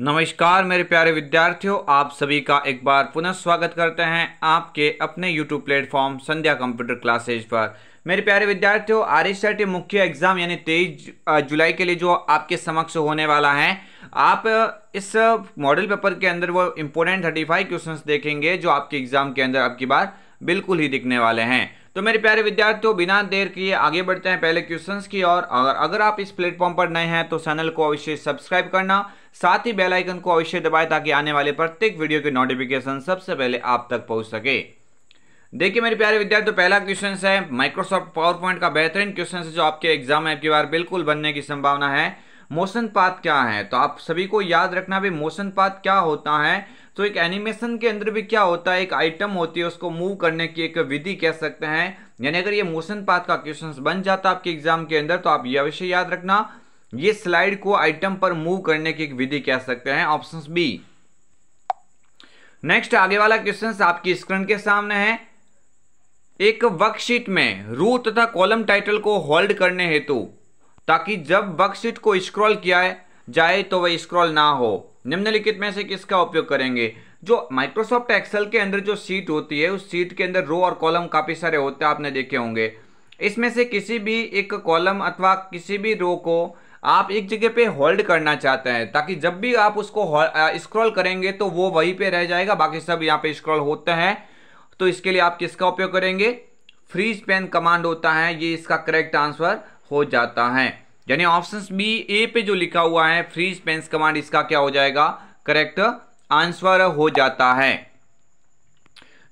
नमस्कार मेरे प्यारे विद्यार्थियों आप सभी का एक बार पुनः स्वागत करते हैं आपके अपने YouTube platform Sandhya computer classes पर मेरे प्यारे विद्यार्थियों आर एस मुख्य एग्जाम यानी तेईस जुलाई के लिए जो आपके समक्ष होने वाला है आप इस मॉडल पेपर के अंदर वो इम्पोर्टेंट थर्टी फाइव क्वेश्चन देखेंगे जो आपके एग्जाम के अंदर आपकी बार बिल्कुल ही दिखने वाले हैं तो मेरे प्यारे विद्यार्थियों बिना देर किए आगे बढ़ते हैं पहले क्वेश्चन की और अगर अगर आप इस प्लेटफॉर्म पर नए हैं तो चैनल को अवश्य सब्सक्राइब करना साथ ही बेल आइकन को अवश्य दबाएं ताकि आने वाले प्रत्येक वीडियो के नोटिफिकेशन सबसे पहले आप तक पहुंच सके देखिए मेरे प्यारे विद्यार्थियों तो पहला क्वेश्चन है माइक्रोसॉफ्ट पावर पॉइंट का बेहतरीन क्वेश्चन है जो आपके एग्जाम में आपकी बार बिल्कुल बनने की संभावना है मोशन पाथ क्या है तो आप सभी को याद रखना भी मोशन पाथ क्या होता है तो एक एनिमेशन के अंदर भी क्या होता है एक आइटम होती है उसको मूव करने की एक विधि कह सकते हैं यानी अगर ये मोशन पाथ का क्वेश्चन बन जाता आपके एग्जाम के अंदर तो आप ये अवश्य याद रखना ये स्लाइड को आइटम पर मूव करने की एक विधि कह सकते हैं ऑप्शन बी नेक्स्ट आगे वाला क्वेश्चन आपकी स्क्रीन के सामने है एक वर्कशीट में रू तथा कॉलम टाइटल को होल्ड करने हेतु ताकि जब वर्कशीट को स्क्रॉल किया जाए तो वह स्क्रॉल ना हो निम्नलिखित में से किसका उपयोग करेंगे जो माइक्रोसॉफ्ट एक्सेल के अंदर जो सीट होती है उस सीट के अंदर रो और कॉलम काफ़ी सारे होते हैं आपने देखे होंगे इसमें से किसी भी एक कॉलम अथवा किसी भी रो को आप एक जगह पे होल्ड करना चाहते हैं ताकि जब भी आप उसको स्क्रॉल करेंगे तो वो वहीं पे रह जाएगा बाकी सब यहाँ पे स्क्रॉल होते हैं तो इसके लिए आप किसका उपयोग करेंगे फ्रीज पेन कमांड होता है ये इसका करेक्ट आंसर हो जाता है यानी ऑप्शन बी ए पे जो लिखा हुआ है फ्रीज पेंस कमांड इसका क्या हो जाएगा करेक्ट आंसर हो जाता है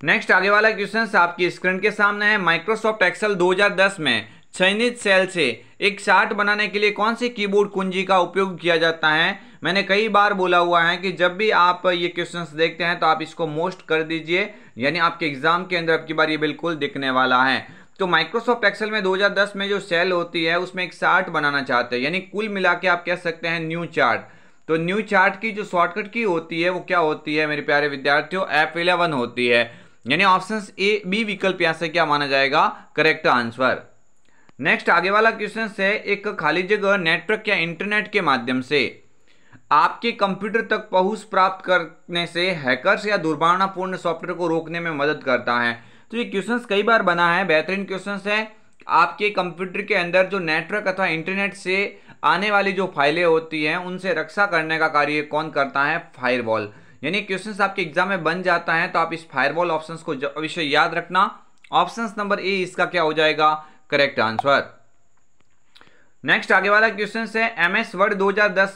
नेक्स्ट आगे वाला क्वेश्चन आपकी स्क्रीन के सामने है माइक्रोसॉफ्ट एक्सेल 2010 में चयनित सेल से एक चार्ट बनाने के लिए कौन से कीबोर्ड कुंजी का उपयोग किया जाता है मैंने कई बार बोला हुआ है कि जब भी आप ये क्वेश्चंस देखते हैं तो आप इसको मोस्ट कर दीजिए यानी आपके एग्जाम के अंदर आपकी बार ये बिल्कुल दिखने वाला है तो माइक्रोसॉफ्ट एक्सेल में 2010 में जो सेल होती है उसमें एक चार्ट बनाना चाहते हैं यानी कुल मिला के आप कह सकते हैं न्यू चार्ट तो न्यू चार्ट की जो शॉर्टकट की होती है वो क्या होती है मेरे प्यारे विद्यार्थियों एफ इलेवन होती है यानी ऑप्शन ए बी विकल्प यहाँ से क्या माना जाएगा करेक्ट आंसर नेक्स्ट आगे वाला क्वेश्चन है एक खाली जगह नेटवर्क या इंटरनेट के माध्यम से आपके कंप्यूटर तक पहुंच प्राप्त करने से हैकर्स या दुर्भावनापूर्ण सॉफ्टवेयर को रोकने में मदद करता है तो ये क्वेश्चन कई बार बना है बेहतरीन क्वेश्चन है आपके कंप्यूटर के अंदर जो नेटवर्क अथवा इंटरनेट से आने वाली जो फाइलें होती हैं उनसे रक्षा करने का कार्य कौन करता है फायरवॉल यानी क्वेश्चंस आपके एग्जाम में बन जाता है तो आप इस फायरवॉल ऑप्शंस को अवश्य याद रखना ऑप्शंस नंबर ए इसका क्या हो जाएगा करेक्ट आंसर नेक्स्ट आगे वाला क्वेश्चन है एमएस वर्ड दो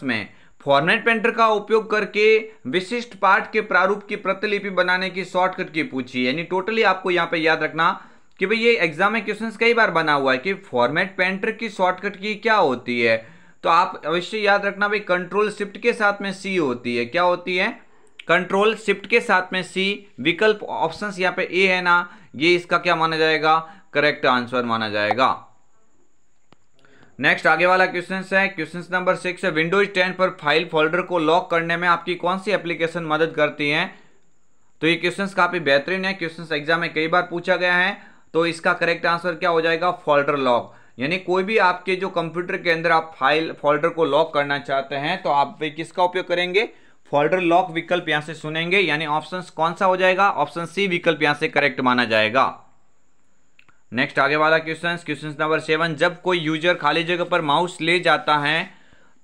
में फॉर्मेट पेंटर का उपयोग करके विशिष्ट पाठ के प्रारूप की प्रतिलिपि बनाने की शॉर्टकट की पूछी यानी टोटली आपको यहाँ पे याद रखना कि भाई ये एग्जाम में क्वेश्चन कई बार बना हुआ है कि फॉर्मेट पेंटर की शॉर्टकट की क्या होती है तो आप अवश्य याद रखना भाई कंट्रोल शिफ्ट के साथ में सी होती है क्या होती है कंट्रोल शिफ्ट के साथ में सी विकल्प ऑप्शन यहाँ पे ए है ना ये इसका क्या माना जाएगा करेक्ट आंसर माना जाएगा नेक्स्ट आगे वाला क्वेश्चन है question number six Windows ten पर फाइल फोल्डर को लॉक करने में आपकी कौन सी एप्लीकेशन मदद करती है तो ये क्वेश्चन काफ़ी बेहतरीन है क्वेश्चन एग्जाम में कई बार पूछा गया है तो इसका करेक्ट आंसर क्या हो जाएगा फोल्डर लॉक यानी कोई भी आपके जो कंप्यूटर के अंदर आप फाइल फोल्डर को लॉक करना चाहते हैं तो आप किसका उपयोग करेंगे फोल्डर लॉक विकल्प यहाँ से सुनेंगे यानी ऑप्शन कौन सा हो जाएगा ऑप्शन सी विकल्प यहाँ से करेक्ट माना जाएगा नेक्स्ट आगे वाला क्वेश्चन क्वेश्चन नंबर सेवन जब कोई यूजर खाली जगह पर माउस ले जाता है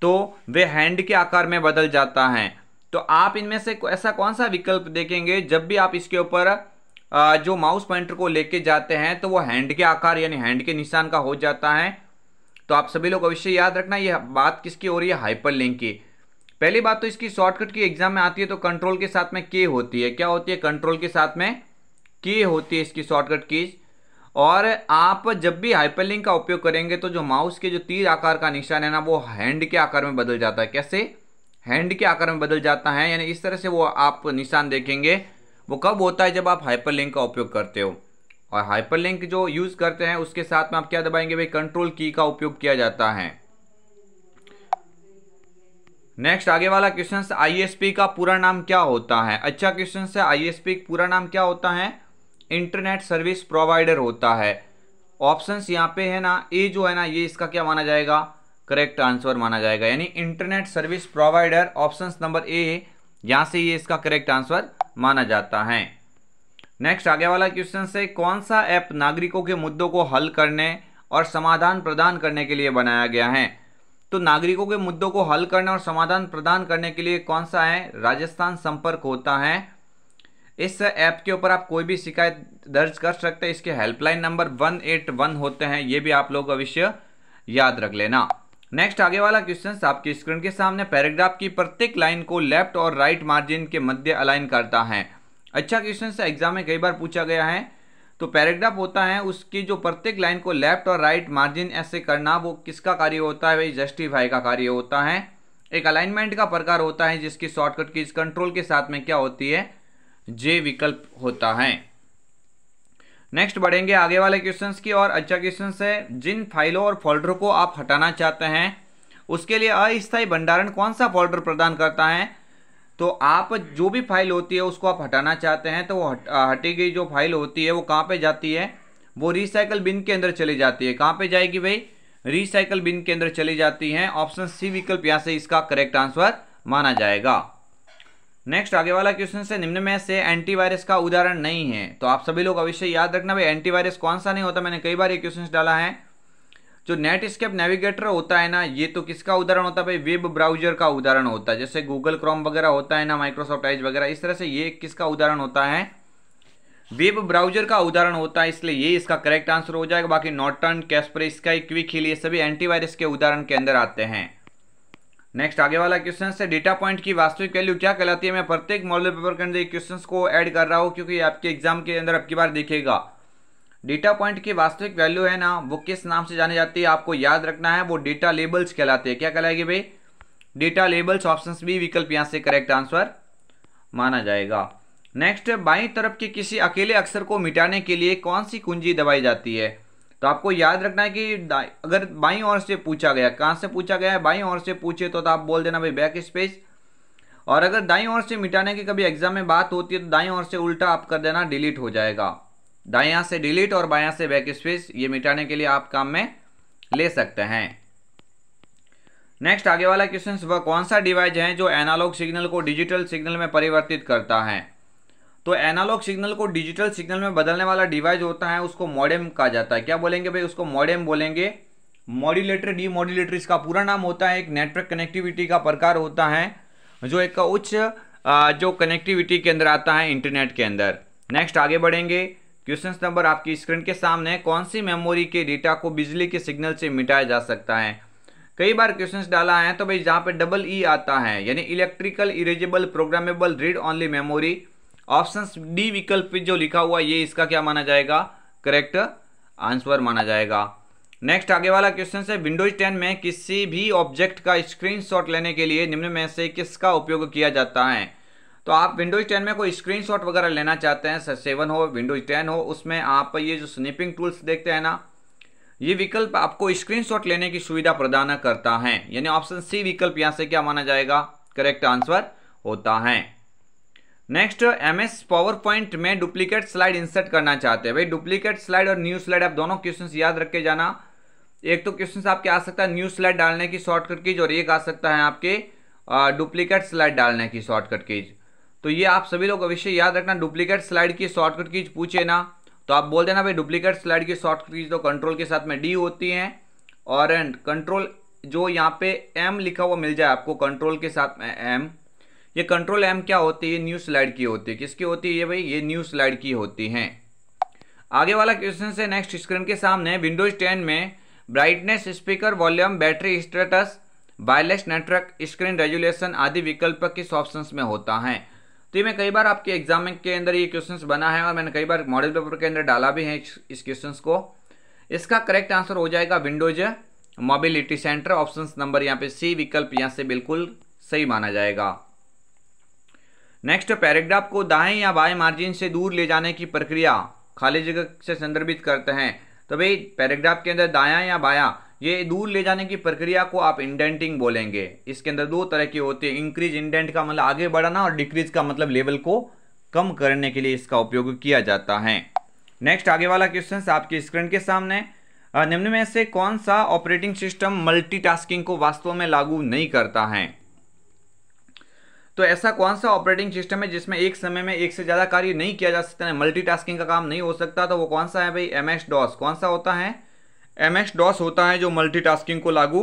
तो वे हैंड के आकार में बदल जाता है तो आप इनमें से ऐसा कौन सा विकल्प देखेंगे जब भी आप इसके ऊपर जो माउस पॉइंटर को लेके जाते हैं तो वो हैंड के आकार यानी हैंड के निशान का हो जाता है तो आप सभी लोग अवश्य याद रखना यह बात किसकी हो रही है हाइपर लिंक की पहली बात तो इसकी शॉर्टकट की एग्जाम में आती है तो कंट्रोल के साथ में के होती है क्या होती है कंट्रोल के साथ में के होती है इसकी शॉर्टकट कीज और आप जब भी हाइपरलिंक का उपयोग करेंगे तो जो माउस के जो तीर आकार का निशान है ना वो हैंड के आकार में बदल जाता है कैसे हैंड के आकार में बदल जाता है यानी इस तरह से वो आप निशान देखेंगे वो कब होता है जब आप हाइपरलिंक का उपयोग करते हो और हाइपरलिंक जो यूज़ करते हैं उसके साथ में आप क्या दबाएंगे भाई कंट्रोल की का उपयोग किया जाता है नेक्स्ट आगे वाला क्वेश्चन आईएसपी का पूरा नाम क्या होता है अच्छा क्वेश्चन है आईएसपी पूरा नाम क्या होता है इंटरनेट सर्विस प्रोवाइडर होता है ऑप्शंस यहाँ पे है ना ए जो है ना ये इसका क्या माना जाएगा करेक्ट आंसर माना जाएगा यानी internet service provider options number A यहाँ से ये इसका करेक्ट आंसर माना जाता है नेक्स्ट आगे वाला क्वेश्चन से कौन सा ऐप नागरिकों के मुद्दों को हल करने और समाधान प्रदान करने के लिए बनाया गया है तो नागरिकों के मुद्दों को हल करने और समाधान प्रदान करने के लिए कौन सा है राजस्थान संपर्क होता है इस ऐप के ऊपर आप कोई भी शिकायत दर्ज कर सकते हैं इसके helpline number one eight one होते हैं ये भी आप लोग अवश्य याद रख लेना नेक्स्ट आगे वाला क्वेश्चन आपकी स्क्रीन के सामने पैराग्राफ की प्रत्येक लाइन को लेफ्ट और राइट मार्जिन के मध्य अलाइन करता है अच्छा क्वेश्चन एग्जाम में कई बार पूछा गया है तो पैराग्राफ होता है उसकी जो प्रत्येक लाइन को लेफ्ट और राइट मार्जिन ऐसे करना वो किसका कार्य होता है भाई जस्टिफाई का कार्य होता है एक अलाइनमेंट का प्रकार होता है जिसकी शॉर्टकट की इस कंट्रोल के साथ में क्या होती है जे विकल्प होता है नेक्स्ट बढ़ेंगे आगे वाले क्वेश्चंस की और अच्छा क्वेश्चन है जिन फाइलों और फोल्डरों को आप हटाना चाहते हैं उसके लिए अस्थायी भंडारण कौन सा फोल्डर प्रदान करता है तो आप जो भी फाइल होती है उसको आप हटाना चाहते हैं तो वो हट, हटी गई जो फाइल होती है वो कहाँ पे जाती है वो रिसाइकल बिन के अंदर चली जाती है कहाँ पे जाएगी भाई रिसाइकल बिन के अंदर चली जाती है ऑप्शन सी विकल्प यहाँ से इसका करेक्ट आंसर माना जाएगा नेक्स्ट आगे वाला क्वेश्चन से निम्न में से एंटीवायरस का उदाहरण नहीं है तो आप सभी लोग अवश्य याद रखना भाई एंटीवायरस कौन सा नहीं होता मैंने कई बार ये क्वेश्चन डाला है जो नेटस्केप नेविगेटर होता है ना ये तो किसका उदाहरण होता है भाई वेब ब्राउजर का उदाहरण होता है जैसे गूगल क्रोम वगैरह होता है ना माइक्रोसॉफ्ट एज वगैरह इस तरह से ये किसका उदाहरण होता है वेब ब्राउजर का उदाहरण होता है इसलिए ये इसका करेक्ट आंसर हो जाएगा बाकी Norton Kaspersky Quick Heal ये सभी एंटीवायरस के उदाहरण के अंदर आते हैं नेक्स्ट आगे वाला क्वेश्चन है डेटा पॉइंट की वास्तविक वैल्यू क्या कहलाती है मैं प्रत्येक मॉडल पेपर के अंदर क्वेश्चन को ऐड कर रहा हूँ क्योंकि आपके एग्जाम के अंदर आपकी बार देखेगा डेटा पॉइंट की वास्तविक वैल्यू है ना वो किस नाम से जानी जाती है आपको याद रखना है वो डेटा लेबल्स कहलाते हैं क्या कहलाएगी भाई डेटा लेबल्स ऑप्शन बी विकल्प यहाँ से करेक्ट आंसर माना जाएगा नेक्स्ट बाई तरफ के किसी अकेले अक्षर को मिटाने के लिए कौन सी कुंजी दबाई जाती है तो आपको याद रखना है कि अगर बाई और से पूछा गया कहाँ से पूछा गया है बाई और से पूछे तो, तो आप बोल देना भाई बैक स्पेस और अगर दाई और से मिटाने की कभी एग्जाम में बात होती है तो दाई और से उल्टा आप कर देना डिलीट हो जाएगा दाया से डिलीट और बाया से बैक स्पेस ये मिटाने के लिए आप काम में ले सकते हैं नेक्स्ट आगे वाला क्वेश्चन वह कौन सा डिवाइस है जो एनालॉग सिग्नल को डिजिटल सिग्नल में परिवर्तित करता है तो एनालॉग सिग्नल को डिजिटल सिग्नल में बदलने वाला डिवाइस होता है उसको मॉडेम कहा जाता है क्या बोलेंगे भाई उसको मॉडेम बोलेंगे मॉड्यूलेटर डी मॉड्यूलेटर इसका पूरा नाम होता है एक नेटवर्क कनेक्टिविटी का प्रकार होता है जो एक उच्च जो कनेक्टिविटी के अंदर आता है इंटरनेट के अंदर नेक्स्ट आगे बढ़ेंगे क्वेश्चन नंबर आपकी स्क्रीन के सामने कौन सी मेमोरी के डेटा को बिजली के सिग्नल से मिटाया जा सकता है कई बार क्वेश्चंस डाला है तो भाई जहाँ पे डबल ई e आता है यानी electrical erasable programmable read only memory option D विकल्प जो लिखा हुआ ये इसका क्या माना जाएगा करेक्ट आंसर माना जाएगा नेक्स्ट आगे वाला क्वेश्चन है विंडोज 10 में किसी भी ऑब्जेक्ट का स्क्रीनशॉट लेने के लिए निम्न में से किसका उपयोग किया जाता है तो आप विंडोज 10 में कोई स्क्रीनशॉट वगैरह लेना चाहते हैं सेवन हो विंडोज 10 हो उसमें आप ये जो स्निपिंग टूल्स देखते हैं ना ये विकल्प आपको स्क्रीन लेने की सुविधा प्रदान करता है यानी ऑप्शन सी विकल्प यहाँ से क्या माना जाएगा करेक्ट आंसर होता है next M S PowerPoint में डुप्लीकेट स्लाइड इंसर्ट करना चाहते हैं भाई डुप्लीकेट स्लाइड और न्यू स्लाइड आप दोनों क्वेश्चन याद रख के जाना एक तो क्वेश्चन आपके आ सकता है न्यू स्लाइड डालने की शॉर्टकट कीज और एक आ सकता है आपके डुप्लीकेट स्लाइड डालने की शॉर्टकट कीज तो ये आप सभी लोग अवश्य याद रखना डुप्लीकेट स्लाइड की शॉर्टकट कीज पूछे ना तो आप बोल देना भाई डुप्लीकेट स्लाइड की शॉर्टकट कीज तो कंट्रोल के साथ में डी होती है और एंड कंट्रोल जो यहाँ पे एम लिखा हुआ मिल जाए आपको कंट्रोल के साथ में एम ये कंट्रोल एम क्या होती है न्यू स्लाइड की होती है किसकी होती है ये भाई ये न्यू स्लाइड की होती हैं आगे वाला क्वेश्चन से नेक्स्ट स्क्रीन के सामने विंडोज टेन में brightness speaker volume battery status wireless network screen resolution आदि विकल्प किस ऑप्शन में होता है तो ये मैं कई बार आपके एग्जाम के अंदर ये क्वेश्चन बना है और मैंने कई बार मॉडल पेपर के अंदर डाला भी है इस क्वेश्चन को इसका करेक्ट आंसर हो जाएगा Windows mobility centre option number यहाँ पे सी विकल्प यहाँ से बिल्कुल सही माना जाएगा नेक्स्ट पैराग्राफ को दाएं या बाएं मार्जिन से दूर ले जाने की प्रक्रिया खाली जगह से संदर्भित करते हैं तो भाई पैराग्राफ के अंदर दाया या बाया ये दूर ले जाने की प्रक्रिया को आप इंडेंटिंग बोलेंगे इसके अंदर दो तरह की होती है इंक्रीज इंडेंट का मतलब आगे बढ़ाना और डिक्रीज का मतलब लेवल को कम करने के लिए इसका उपयोग किया जाता है नेक्स्ट आगे वाला क्वेश्चन आपकी स्क्रीन के सामने निम्न में से कौन सा ऑपरेटिंग सिस्टम मल्टीटास्किंग को वास्तव में लागू नहीं करता है तो ऐसा कौन सा ऑपरेटिंग सिस्टम है जिसमें एक समय में एक से ज़्यादा कार्य नहीं किया जा सकता है मल्टीटास्किंग का काम नहीं हो सकता तो वो कौन सा है भाई एम एस डॉस कौन सा होता है एम एस डॉस होता है जो मल्टीटास्किंग को लागू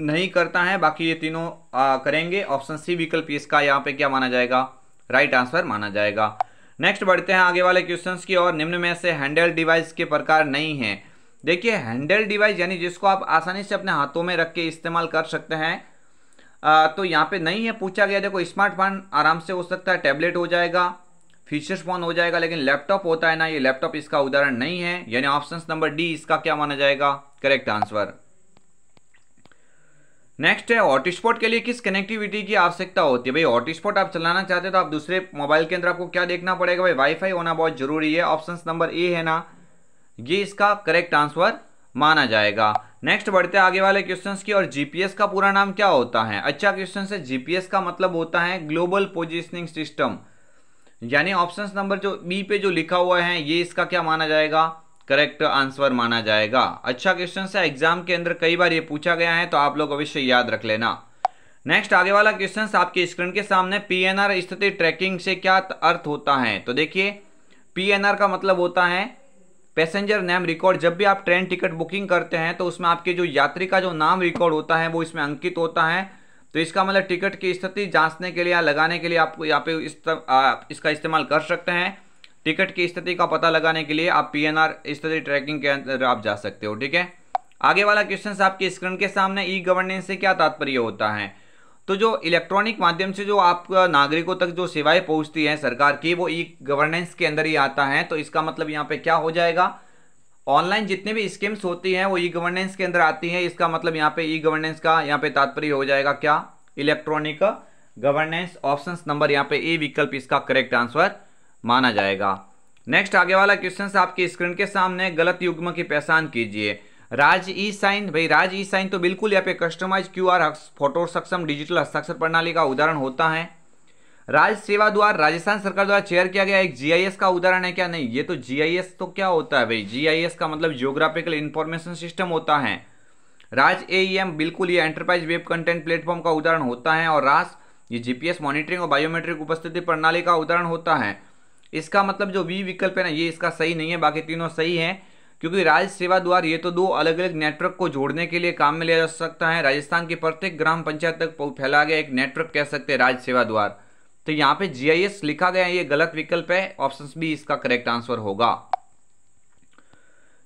नहीं करता है बाकी ये तीनों आ, करेंगे ऑप्शन सी विकल्प इसका यहाँ पे क्या माना जाएगा राइट आंसर माना जाएगा नेक्स्ट बढ़ते हैं आगे वाले क्वेश्चन की और निम्न में से हैंडल डिवाइस के प्रकार नहीं है देखिए हैंडल डिवाइस यानी जिसको आप आसानी से अपने हाथों में रख के इस्तेमाल कर सकते हैं आ, तो यहाँ पे नहीं है पूछा गया देखो स्मार्टफोन आराम से हो सकता है टैबलेट हो जाएगा फीचर्स फ़ोन हो जाएगा लेकिन लैपटॉप होता है ना ये लैपटॉप इसका उदाहरण नहीं है यानी ऑप्शन नंबर डी इसका क्या माना जाएगा करेक्ट आंसर नेक्स्ट है हॉटस्पॉट के लिए किस कनेक्टिविटी की आवश्यकता होती है भाई हॉटस्पॉट आप चलाना चाहते हैं तो आप दूसरे मोबाइल के अंदर आपको क्या देखना पड़ेगा भाई वाईफाई होना बहुत जरूरी है ऑप्शन नंबर ए है ना ये इसका करेक्ट आंसर माना जाएगा नेक्स्ट बढ़ते आगे वाले क्वेश्चन की और जीपीएस का पूरा नाम क्या होता है अच्छा क्वेश्चन है जीपीएस का मतलब होता है ग्लोबल पोजिशनिंग सिस्टम यानी ऑप्शन नंबर जो बी पे जो लिखा हुआ है ये इसका क्या माना जाएगा करेक्ट आंसर माना जाएगा अच्छा क्वेश्चन है एग्जाम के अंदर कई बार ये पूछा गया है तो आप लोग अवश्य याद रख लेना नेक्स्ट आगे वाला क्वेश्चन आपके स्क्रीन के सामने पी स्थिति ट्रैकिंग से क्या अर्थ होता है तो देखिए पी का मतलब होता है पैसेंजर नेम रिकॉर्ड जब भी आप ट्रेन टिकट बुकिंग करते हैं तो उसमें आपके जो यात्री का जो नाम रिकॉर्ड होता है वो इसमें अंकित होता है तो इसका मतलब टिकट की स्थिति जांचने के लिए या लगाने के लिए आपको यहाँ पे इस तर, आ, इसका इस्तेमाल कर सकते हैं टिकट की स्थिति का पता लगाने के लिए आप पी आर स्थिति ट्रैकिंग के अंदर आप जा सकते हो ठीक है आगे वाला क्वेश्चन आपकी स्क्रीन के सामने ई गवर्नेंस से क्या तात्पर्य होता है तो जो इलेक्ट्रॉनिक माध्यम से जो आप नागरिकों तक जो सेवाएं पहुंचती हैं सरकार की वो ई गवर्नेंस के अंदर ही आता है तो इसका मतलब यहाँ पे क्या हो जाएगा ऑनलाइन जितने भी स्कीम्स होती हैं वो ई गवर्नेंस के अंदर आती हैं इसका मतलब यहाँ पे ई गवर्नेंस का यहाँ पे तात्पर्य हो जाएगा क्या इलेक्ट्रॉनिक गवर्नेंस ऑप्शन नंबर यहाँ पे ए विकल्प इसका करेक्ट आंसर माना जाएगा नेक्स्ट आगे वाला क्वेश्चन आपकी स्क्रीन के सामने गलत युग्म की पहचान कीजिए राज ई साइन भाई राज ई साइन तो बिल्कुल यहाँ पे कस्टमाइज क्यू आर फोटो सक्षम डिजिटल हस्ताक्षर प्रणाली का उदाहरण होता है राज सेवा द्वार राजस्थान सरकार द्वारा चेयर किया गया एक जीआईएस का उदाहरण है क्या नहीं ये तो जीआईएस तो क्या होता है भाई जीआईएस का मतलब जियोग्राफिकल इंफॉर्मेशन सिस्टम होता है राज ए e बिल्कुल ये एंटरप्राइज वेब कंटेंट प्लेटफॉर्म का उदाहरण होता है और राज ये जीपीएस मॉनिटरिंग और बायोमेट्रिक उपस्थिति प्रणाली का उदाहरण होता है इसका मतलब जो वी विकल्प है ना ये इसका सही नहीं है बाकी तीनों सही है क्योंकि राज्य सेवा द्वार ये तो दो अलग अलग नेटवर्क को जोड़ने के लिए काम में लिया जा सकता है राजस्थान के प्रत्येक ग्राम पंचायत तक फैला गया एक नेटवर्क कह सकते हैं राज्य सेवा द्वार तो यहाँ पे जीआईएस लिखा गया ये गलत विकल्प है ऑप्शन बी इसका करेक्ट आंसर होगा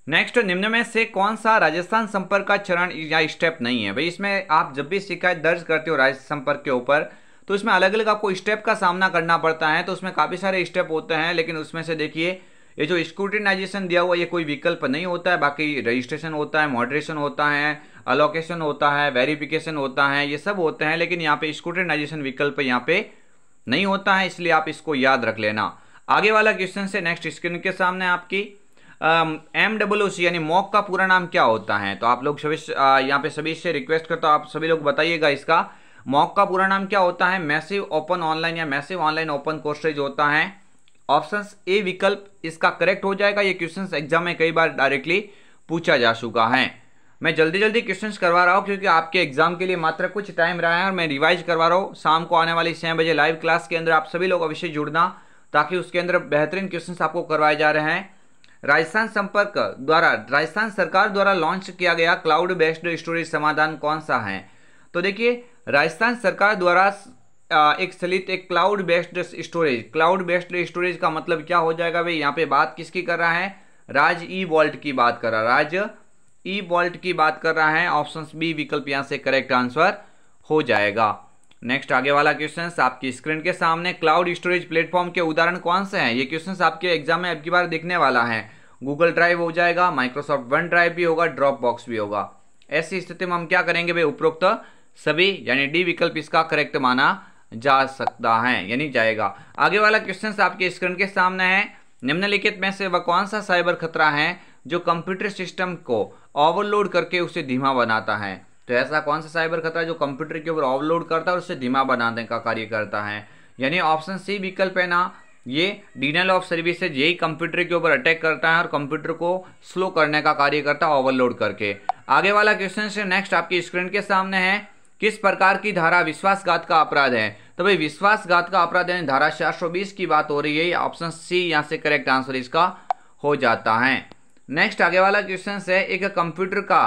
नेक्स्ट निम्न में से कौन सा राजस्थान संपर्क का चरण या स्टेप नहीं है भाई इसमें आप जब भी शिकायत दर्ज करते हो राज्य संपर्क के ऊपर तो इसमें अलग अलग आपको स्टेप का सामना करना पड़ता है तो उसमें काफ़ी सारे स्टेप होते हैं लेकिन उसमें से देखिए ये जो स्क्रूटिनाइजेशन दिया हुआ ये कोई विकल्प नहीं होता है बाकी रजिस्ट्रेशन होता है मॉडरेशन होता है अलोकेशन होता है वेरिफिकेशन होता है ये सब होते हैं लेकिन यहाँ पे स्क्रूटिनाइजेशन विकल्प यहाँ पे नहीं होता है इसलिए आप इसको याद रख लेना आगे वाला क्वेश्चन से नेक्स्ट स्क्रीन के सामने आपकी एम डब्ल्यू सी यानी मॉक का पूरा नाम क्या होता है तो आप लोग सभी यहाँ पे सभी से रिक्वेस्ट करता हूँ आप सभी लोग बताइएगा इसका मॉक का पूरा नाम क्या होता है मैसिव ओपन ऑनलाइन या मैसिव ऑनलाइन ओपन कोर्सेज होता है ऑप्शन ए विकल्प इसका करेक्ट हो जाएगा ये क्वेश्चन एग्जाम में कई बार डायरेक्टली पूछा जा चुका है मैं जल्दी जल्दी क्वेश्चंस करवा रहा हूँ क्योंकि आपके एग्जाम के लिए मात्र कुछ टाइम रहा है और मैं रिवाइज करवा रहा हूँ शाम को आने वाली छः बजे लाइव क्लास के अंदर आप सभी लोग अवश्य जुड़ना ताकि उसके अंदर बेहतरीन क्वेश्चंस आपको करवाए जा रहे हैं राजस्थान संपर्क द्वारा राजस्थान सरकार द्वारा लॉन्च किया गया क्लाउड बेस्ड स्टोरेज समाधान कौन सा है तो देखिए राजस्थान सरकार द्वारा एक सलित एक cloud based storage cloud based storage का मतलब क्या हो जाएगा भाई यहाँ पे बात किसकी कर रहा है राज ई वॉल्ट की बात कर रहा है राज ई वॉल्ट की बात कर रहा है ऑप्शन बी विकल्प यहाँ से करेक्ट आंसर हो जाएगा नेक्स्ट आगे वाला क्वेश्चन आपकी स्क्रीन के सामने क्लाउड स्टोरेज प्लेटफॉर्म के उदाहरण कौन से हैं ये क्वेश्चन आपके एग्जाम में अब की बार देखने वाला है गूगल ड्राइव हो जाएगा माइक्रोसॉफ्ट वन ड्राइव भी होगा ड्रॉप बॉक्स भी होगा ऐसी स्थिति में हम क्या करेंगे भाई उपरोक्त सभी यानी डी विकल्प इसका करेक्ट माना जा सकता है यानी जाएगा आगे वाला क्वेश्चन आपके स्क्रीन के सामने है निम्नलिखित में से वह कौन सा साइबर खतरा है जो कंप्यूटर सिस्टम को ओवरलोड करके उसे धीमा बनाता है तो ऐसा कौन सा साइबर खतरा जो कंप्यूटर के ऊपर ओवरलोड करता है और उसे धीमा बनाने का कार्य करता है यानी ऑप्शन सी विकल्प है ना ये डिनल ऑफ सर्विसेज यही कंप्यूटर के ऊपर अटैक करता है और कंप्यूटर को स्लो करने का कार्य करता है ओवरलोड करके आगे वाला क्वेश्चन नेक्स्ट आपकी स्क्रीन के सामने है किस प्रकार की धारा विश्वासघात का अपराध है तो भाई विश्वासघात का अपराध यानी धारा चार की बात हो रही है ऑप्शन सी यहाँ से करेक्ट आंसर इसका हो जाता है नेक्स्ट आगे वाला क्वेश्चन है एक कंप्यूटर का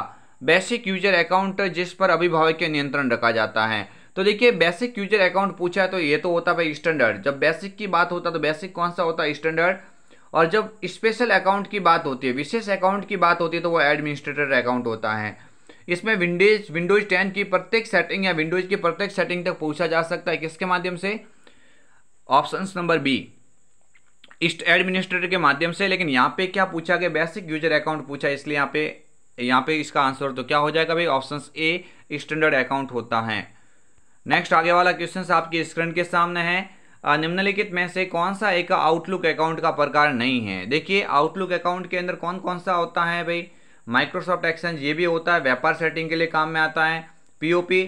बेसिक यूजर अकाउंट जिस पर अभिभावक के नियंत्रण रखा जाता है तो देखिए बेसिक यूजर अकाउंट पूछा है तो ये तो होता है स्टैंडर्ड जब बेसिक की बात होता तो बेसिक कौन सा होता है स्टैंडर्ड और जब स्पेशल अकाउंट की बात होती है विशेष अकाउंट की बात होती है तो वो एडमिनिस्ट्रेटर अकाउंट होता है इसमें विंडोज विंडोज टेन की प्रत्येक सेटिंग या विंडोज की प्रत्येक सेटिंग तक पहुंचा जा सकता है किसके माध्यम से ऑप्शन नंबर बी इस्ट एडमिनिस्ट्रेटर के माध्यम से लेकिन यहाँ पे क्या पूछा गया बेसिक यूजर अकाउंट पूछा इसलिए यहाँ पे यहाँ पे इसका आंसर तो क्या हो जाएगा भाई ऑप्शन ए स्टैंडर्ड अकाउंट होता है नेक्स्ट आगे वाला क्वेश्चन आपकी स्क्रीन के सामने है निम्नलिखित में से कौन सा एक आउटलुक अकाउंट का प्रकार नहीं है देखिए आउटलुक अकाउंट के अंदर कौन कौन सा होता है भाई माइक्रोसॉफ्ट एक्सचेंज ये भी होता है व्यापार सेटिंग के लिए काम में आता है पीओपी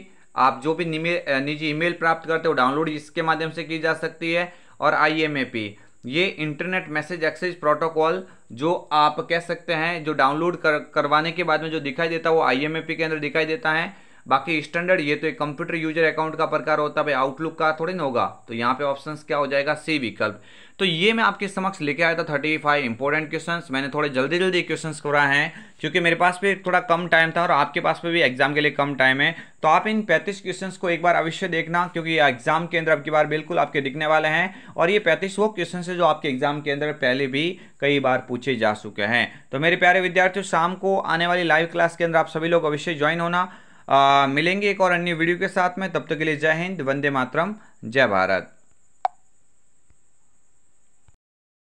आप जो भी निजी ईमेल प्राप्त करते हो डाउनलोड इसके माध्यम से की जा सकती है और आईएमएपी ये इंटरनेट मैसेज एक्सेज प्रोटोकॉल जो आप कह सकते हैं जो डाउनलोड कर करवाने के बाद में जो दिखाई देता है वो आई के अंदर दिखाई देता है बाकी स्टैंडर्ड ये तो एक कंप्यूटर यूजर अकाउंट का प्रकार होता है भाई आउटलुक का थोड़ी ना होगा तो यहाँ पे ऑप्शन क्या हो जाएगा सी विकल्प तो ये मैं आपके समक्ष लेके आया था थर्टी फाइव इंपॉर्टेंट क्वेश्चन मैंने थोड़े जल्दी जल्दी क्वेश्चन करा है क्योंकि मेरे पास भी थोड़ा कम टाइम था और आपके पास भी एग्जाम के लिए कम टाइम है तो आप इन पैंतीस क्वेश्चन को एक बार अवश्य देखना क्योंकि एग्जाम के अंदर आपकी बार बिल्कुल आपके दिखने वाले हैं और ये पैंतीस वो क्वेश्चन है जो आपके एग्जाम के अंदर पहले भी कई बार पूछे जा चुके हैं तो मेरे प्यारे विद्यार्थियों शाम को आने वाली लाइव क्लास के अंदर आप सभी लोग अवश्य ज्वाइन होना मिलेंगे एक और अन्य वीडियो के साथ में तब तक तो के लिए जय हिंद वंदे मातरम जय भारत